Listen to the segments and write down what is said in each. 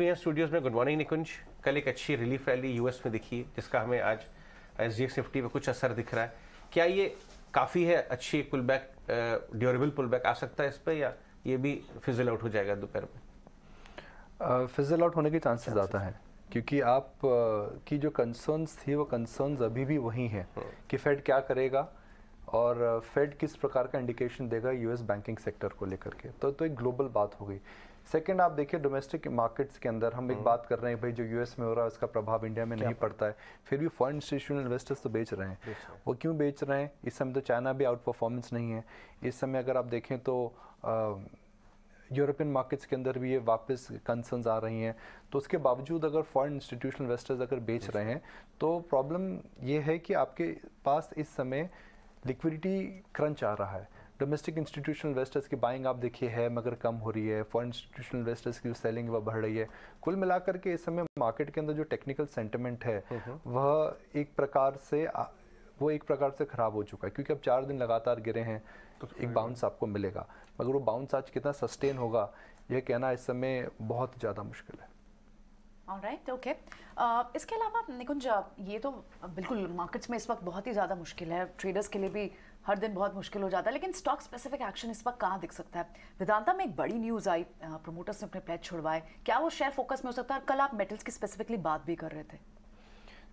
प्रिया studios में good morning Nikunj कल एक अच्छी रिलीफ रैली यूएस में दिखी है जिसका हमें आज एस जी निफ्टी में कुछ असर दिख रहा है क्या ये काफ़ी है अच्छी pull back durable pull back आ सकता है इस पर या ये भी फिजल आउट हो जाएगा दोपहर में फिजल आउट होने के चांसेस आता है क्योंकि आप uh, की जो कंसर्न्स थी वो कंसर्न्स अभी भी वही हैं हाँ। कि फेड क्या करेगा और फेड किस प्रकार का इंडिकेशन देगा यूएस बैंकिंग सेक्टर को लेकर के तो तो एक ग्लोबल बात हो गई सेकेंड आप देखिए डोमेस्टिक मार्केट्स के अंदर हम एक हम्म। बात कर रहे हैं भाई जो यूएस में हो रहा है उसका प्रभाव इंडिया में नहीं पड़ता है फिर भी फॉरन इंस्टीट्यूशनल इन्वेस्टर्स तो बेच रहे हैं वो क्यों बेच रहे हैं इस समय तो चाइना भी आउट परफॉर्मेंस नहीं है इस समय अगर आप देखें तो यूरोपियन मार्केट्स के अंदर भी ये वापस कंसर्नस आ रही हैं तो उसके बावजूद अगर फॉरेन इंस्टीट्यूशनल इन्वेस्टर्स अगर बेच रहे हैं तो प्रॉब्लम ये है कि आपके पास इस समय लिक्विडिटी क्रंच आ रहा है डोमेस्टिक इंस्टीट्यूशनल इन्वेस्टर्स की बाइंग आप देखिए है मगर कम हो रही है फॉरन इंस्टीट्यूशनल इन्वेस्टर्स की जो सेलिंग वह बढ़ रही है कुल मिलाकर के इस समय मार्केट के अंदर जो टेक्निकल सेंटिमेंट है हम्म, हम्म। वह एक प्रकार से वो एक प्रकार से ख़राब हो चुका है क्योंकि अब चार दिन लगातार गिरे हैं तो, तो एक बाउंस आपको मिलेगा मगर वो बाउंस आज कितना सस्टेन होगा यह कहना इस समय बहुत ज़्यादा मुश्किल है राइट ओके okay. uh, इसके अलावा निकुंज ये तो बिल्कुल मार्केट्स में इस वक्त बहुत ही ज़्यादा मुश्किल है ट्रेडर्स के लिए भी हर दिन बहुत मुश्किल हो जाता है लेकिन स्टॉक स्पेसिफिक एक्शन इस वक्त कहाँ दिख सकता है वेदांता में एक बड़ी न्यूज़ आई प्रमोटर्स ने अपने प्लेट छुड़वाए क्या वो शेयर फोकस में हो सकता है कल आप मेटल्स की स्पेसिफिकली बात भी कर रहे थे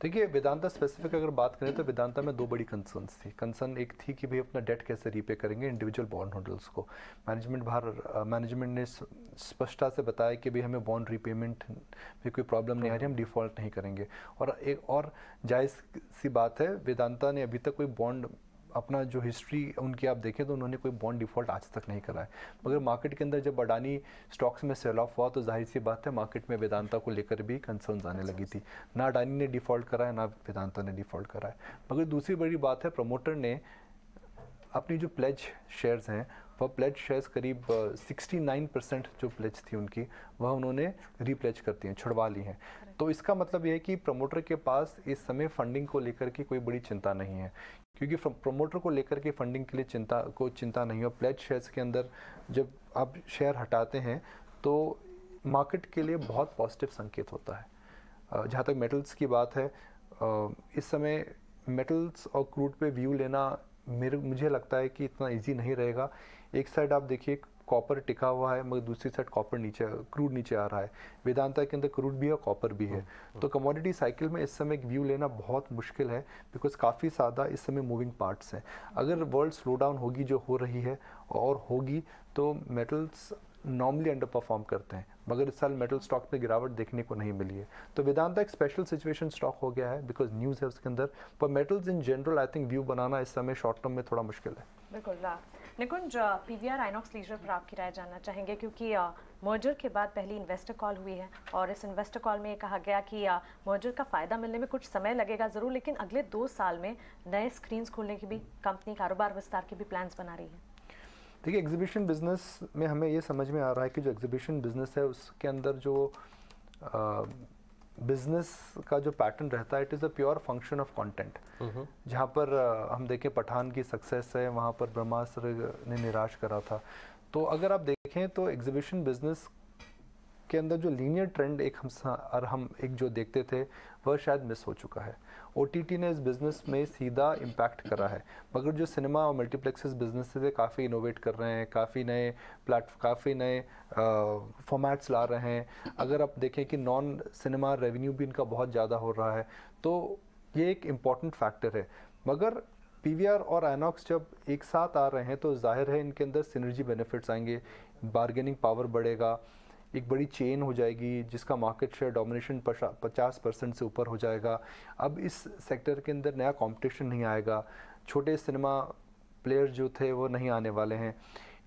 देखिए वेदांता स्पेसिफिक अगर बात करें तो वेदांता में दो बड़ी कंसर्न्स थी कंसर्न एक थी कि भाई अपना डेट कैसे रीपे करेंगे इंडिविजुअल बॉन्ड होल्डर्स को मैनेजमेंट बाहर मैनेजमेंट ने स्पष्टता से बताया कि भाई हमें बॉन्ड रीपेमेंट में कोई प्रॉब्लम नहीं आ रही हम डिफ़ॉल्ट नहीं करेंगे और एक और जायज़ सी बात है वेदांता ने अभी तक कोई बॉन्ड अपना जो हिस्ट्री उनकी आप देखें तो उन्होंने कोई बॉन्ड डिफॉल्ट आज तक नहीं करा है मगर मार्केट के अंदर जब अडानी स्टॉक्स में सेल ऑफ हुआ तो जाहिर सी बात है मार्केट में वेदांता को लेकर भी कंसर्न आने लगी थी ना अडानी ने डिफॉल्ट करा है ना वेदांता ने डिफॉल्ट करा है मगर दूसरी बड़ी बात है प्रमोटर ने अपनी जो प्लेज शेयर्स हैं वह प्लेज शेयर्स करीब 69 परसेंट जो प्लेज थी उनकी वह उन्होंने रीप्लेज कर दी हैं छुड़वा ली हैं तो इसका मतलब यह है कि प्रमोटर के पास इस समय फंडिंग को लेकर की कोई बड़ी चिंता नहीं है क्योंकि प्रमोटर को लेकर के फंडिंग के लिए चिंता को चिंता नहीं है प्लेज शेयर्स के अंदर जब आप शेयर हटाते हैं तो मार्केट के लिए बहुत पॉजिटिव संकेत होता है जहाँ तक मेटल्स की बात है इस समय मेटल्स और क्रूड पे व्यू लेना मेरे मुझे लगता है कि इतना इजी नहीं रहेगा एक साइड आप देखिए कॉपर टिका हुआ है मगर दूसरी साइड कॉपर नीचे क्रूड नीचे आ रहा है वेदांता के अंदर क्रूड भी है कॉपर भी है हम्म। तो कमोडिटी साइकिल में इस समय एक व्यू लेना बहुत मुश्किल है बिकॉज काफ़ी ज़्यादा इस समय मूविंग पार्ट्स हैं अगर वर्ल्ड स्लो डाउन होगी जो हो रही है और होगी तो मेटल्स नॉर्मली अंडर परफॉर्म करते हैं मगर इस साल मेटल स्टॉक में गिरावट देखने को नहीं मिली है तो वेदांता एक स्पेशल सिचुएशन स्टॉक हो गया है बिकॉज न्यूज़ है उसके अंदर पर metals in general I think view बनाना इस समय शॉर्ट टर्म में थोड़ा मुश्किल है बिल्कुल Nikunj P V R INOX leisure पर आपकी राय जानना चाहेंगे क्योंकि मर्जर के बाद पहली इन्वेस्टर कॉल हुई है और इस इन्वेस्टर कॉल में ये कहा गया कि मर्जर का फ़ायदा मिलने में कुछ समय लगेगा ज़रूर लेकिन अगले दो साल में नए स्क्रीन्स खोलने की भी कंपनी कारोबार विस्तार के भी प्लान्स बना रही है देखिए एग्जीबिशन बिज़नेस में हमें ये समझ में आ रहा है कि जो एग्जीबिशन बिज़नेस है उसके अंदर जो बिज़नेस का जो पैटर्न रहता है it is a pure function of content जहाँ पर हम देखें पठान की सक्सेस है वहाँ पर ब्रह्मास्त्र ने निराश करा था तो अगर आप देखें तो एग्जीबिशन बिज़नेस के अंदर जो लीनियर ट्रेंड एक हम और हम एक जो देखते थे वह शायद मिस हो चुका है ओ ने इस बिज़नेस में सीधा इम्पैक्ट करा है मगर जो सिनेमा और मल्टीप्लेक्सेस बिजनेस थे काफ़ी इनोवेट कर रहे हैं काफ़ी नए प्लेट काफ़ी नए फॉर्मेट्स ला रहे हैं अगर आप देखें कि नॉन सिनेमा रेवेन्यू भी इनका बहुत ज़्यादा हो रहा है तो ये एक इम्पॉर्टेंट फैक्टर है मगर पी और आइनॉक्स जब एक साथ आ रहे हैं तो जाहिर है इनके अंदर सिनर्जी बेनिफिट्स आएंगे बार्गेनिंग पावर बढ़ेगा एक बड़ी चेन हो जाएगी जिसका मार्केट शेयर डोमिनेशन पचास परसेंट से ऊपर हो जाएगा अब इस सेक्टर के अंदर नया कंपटीशन नहीं आएगा छोटे सिनेमा प्लेयर्स जो थे वो नहीं आने वाले हैं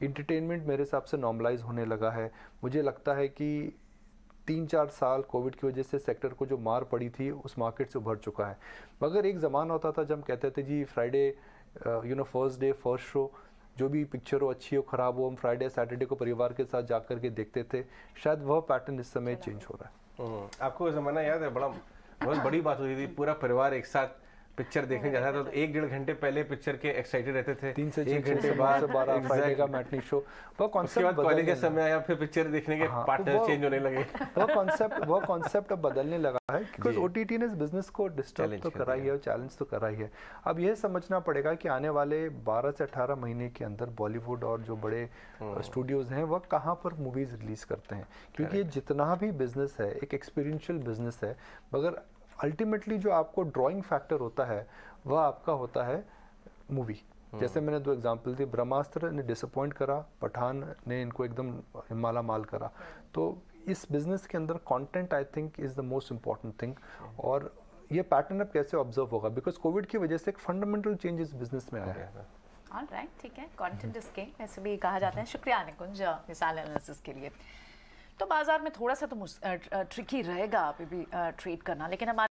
इंटरटेनमेंट मेरे हिसाब से नॉर्मलाइज होने लगा है मुझे लगता है कि तीन चार साल कोविड की वजह से सेक्टर को जो मार पड़ी थी उस मार्केट से उभर चुका है मगर एक ज़माना होता था जब कहते थे जी Friday you know first day first show जो भी पिक्चर हो अच्छी हो ख़राब हो हम फ्राइडे सैटरडे को परिवार के साथ जा के देखते थे शायद वह पैटर्न इस समय चेंज हो रहा है हम्म, आपको ज़माना याद है बड़ा बहुत बड़ी बात होती थी पूरा परिवार एक साथ पिक्चर देखने जाता था तो एक डेढ़ घंटे पहले पिक्चर के एक्साइटेड रहते थे तीन से एक घंटे बाद बारह फ्राइडे का मैटनी शो वो कॉन्सेप्ट बदलने के समय आया फिर पिक्चर देखने के पार्टनर हाँ, चेंज होने लगे वो कॉन्सेप्ट वो कॉन्सेप्ट अब बदलने लगा है बिकॉज ओटीटी ने इस बिजनेस को डिस्टर्ब तो करा ही है और चैलेंज तो करा ही है अब यह समझना पड़ेगा कि आने वाले बारह से अठारह महीने के अंदर बॉलीवुड और जो बड़े स्टूडियोज हम्म। हैं वह कहाँ पर मूवीज रिलीज करते हैं क्योंकि ये जितना भी बिजनेस है एक एक्सपीरियंशियल बिजनेस है मगर अल्टीमेटली जो आपको ड्राइंग फैक्टर होता है वह आपका होता है मूवी हम्म. जैसे मैंने दो एग्जांपल दी ब्रह्मास्त्र ने डिसअपॉइंट करा पठान ने इनको एकदम माला माल करा हम्म. तो इस बिज़नेस के अंदर content I think is the most important thing और ये पैटर्न अब कैसे ऑब्जर्व होगा बिकॉज कोविड की वजह से एक फंडामेंटल चेंज इस बिजनेस में आया है ऑल राइट ठीक है कंटेंट इसके ऐसे भी कहा जाता है शुक्रिया निकुंज मिसाल एनालिसिस के लिए तो बाजार में थोड़ा सा तो ट्रिकी रहेगा अभी भी ट्रेड करना लेकिन हमारे